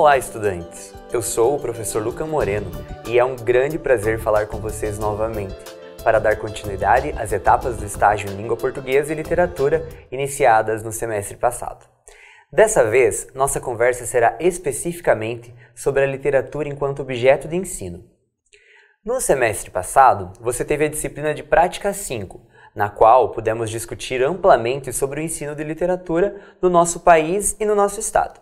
Olá, estudantes! Eu sou o professor Luca Moreno e é um grande prazer falar com vocês novamente para dar continuidade às etapas do estágio em Língua Portuguesa e Literatura iniciadas no semestre passado. Dessa vez, nossa conversa será especificamente sobre a literatura enquanto objeto de ensino. No semestre passado, você teve a disciplina de Prática 5, na qual pudemos discutir amplamente sobre o ensino de literatura no nosso país e no nosso estado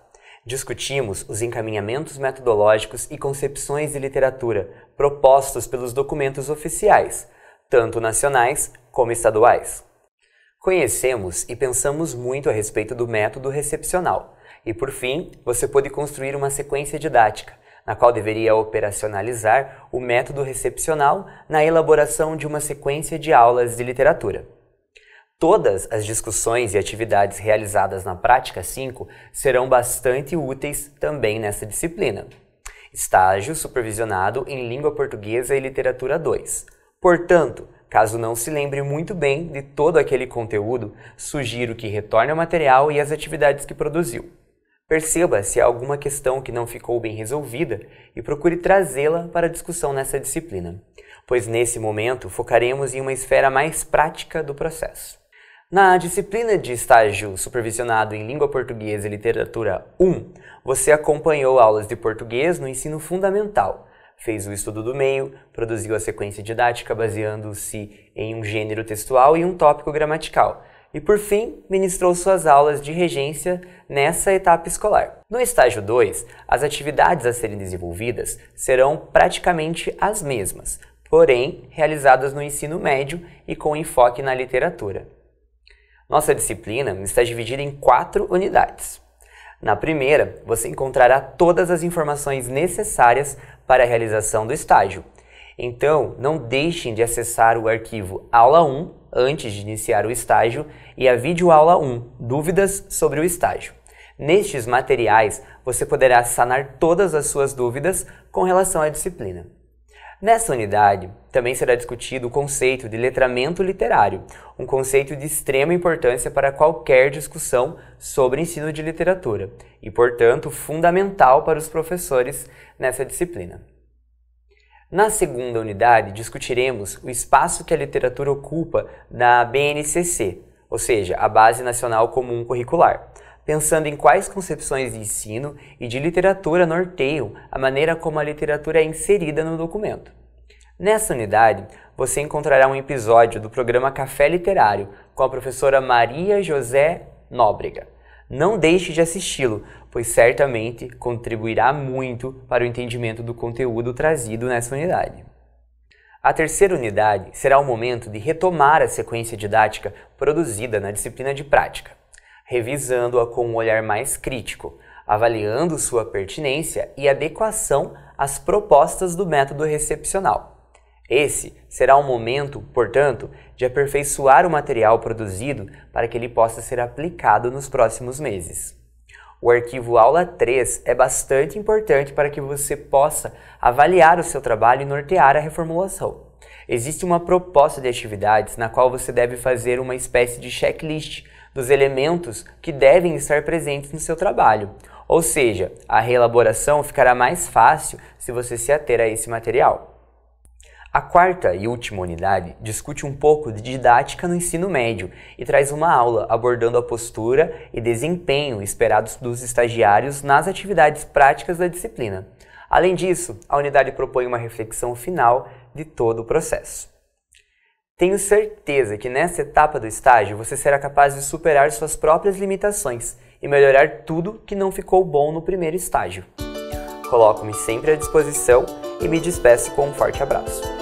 discutimos os encaminhamentos metodológicos e concepções de literatura propostos pelos documentos oficiais, tanto nacionais como estaduais. Conhecemos e pensamos muito a respeito do método recepcional, e por fim, você pôde construir uma sequência didática, na qual deveria operacionalizar o método recepcional na elaboração de uma sequência de aulas de literatura. Todas as discussões e atividades realizadas na prática 5 serão bastante úteis também nessa disciplina. Estágio supervisionado em língua portuguesa e literatura 2. Portanto, Caso não se lembre muito bem de todo aquele conteúdo, sugiro que retorne ao material e às atividades que produziu. Perceba se há alguma questão que não ficou bem resolvida e procure trazê-la para discussão nessa disciplina, pois nesse momento focaremos em uma esfera mais prática do processo. Na disciplina de estágio supervisionado em Língua Portuguesa e Literatura 1, você acompanhou aulas de português no ensino fundamental, fez o estudo do meio, produziu a sequência didática baseando-se em um gênero textual e um tópico gramatical, e por fim ministrou suas aulas de regência nessa etapa escolar. No estágio 2, as atividades a serem desenvolvidas serão praticamente as mesmas, porém realizadas no ensino médio e com enfoque na literatura. Nossa disciplina está dividida em quatro unidades. Na primeira, você encontrará todas as informações necessárias para a realização do estágio. Então, não deixem de acessar o arquivo Aula 1 antes de iniciar o estágio e a videoaula 1 Dúvidas sobre o estágio. Nestes materiais, você poderá sanar todas as suas dúvidas com relação à disciplina. Nessa unidade, também será discutido o conceito de letramento literário, um conceito de extrema importância para qualquer discussão sobre ensino de literatura e, portanto, fundamental para os professores nessa disciplina. Na segunda unidade, discutiremos o espaço que a literatura ocupa na BNCC, ou seja, a Base Nacional Comum Curricular pensando em quais concepções de ensino e de literatura norteiam a maneira como a literatura é inserida no documento. Nessa unidade, você encontrará um episódio do programa Café Literário com a professora Maria José Nóbrega. Não deixe de assisti-lo, pois certamente contribuirá muito para o entendimento do conteúdo trazido nessa unidade. A terceira unidade será o momento de retomar a sequência didática produzida na disciplina de prática revisando-a com um olhar mais crítico, avaliando sua pertinência e adequação às propostas do método recepcional. Esse será o momento, portanto, de aperfeiçoar o material produzido para que ele possa ser aplicado nos próximos meses. O arquivo Aula 3 é bastante importante para que você possa avaliar o seu trabalho e nortear a reformulação. Existe uma proposta de atividades na qual você deve fazer uma espécie de checklist dos elementos que devem estar presentes no seu trabalho. Ou seja, a reelaboração ficará mais fácil se você se ater a esse material. A quarta e última unidade discute um pouco de didática no ensino médio e traz uma aula abordando a postura e desempenho esperados dos estagiários nas atividades práticas da disciplina. Além disso, a unidade propõe uma reflexão final de todo o processo. Tenho certeza que nessa etapa do estágio você será capaz de superar suas próprias limitações e melhorar tudo que não ficou bom no primeiro estágio. Coloco-me sempre à disposição e me despeço com um forte abraço.